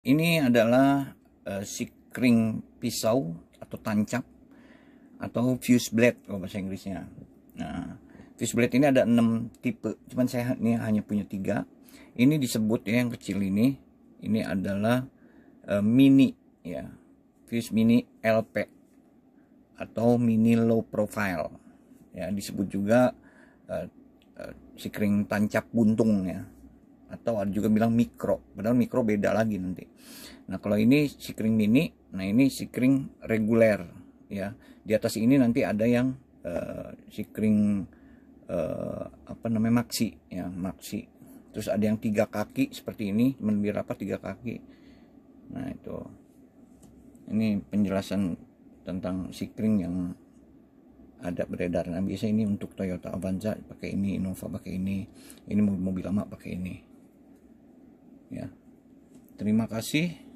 Ini adalah uh, eh, sikring pisau atau tancap atau fuse blade kalau bahasa Inggrisnya. Nah, fuse blade ini ada enam tipe, cuman saya ini hanya punya tiga. Ini disebut ya yang kecil ini, ini adalah uh, mini ya, fuse mini LP atau mini low profile. Ya, disebut juga uh, eh, uh, sikring tancap buntung ya atau ada juga bilang mikro padahal mikro beda lagi nanti nah kalau ini sikring mini nah ini sikring reguler ya di atas ini nanti ada yang uh, eh, sikring uh, eh, apa namanya maxi ya maxi terus ada yang tiga kaki seperti ini lebih rapat tiga kaki nah itu ini penjelasan tentang sikring yang ada beredar. Nah, biasanya ini untuk Toyota Avanza pakai ini, Innova pakai ini, ini mobil lama pakai ini ya terima kasih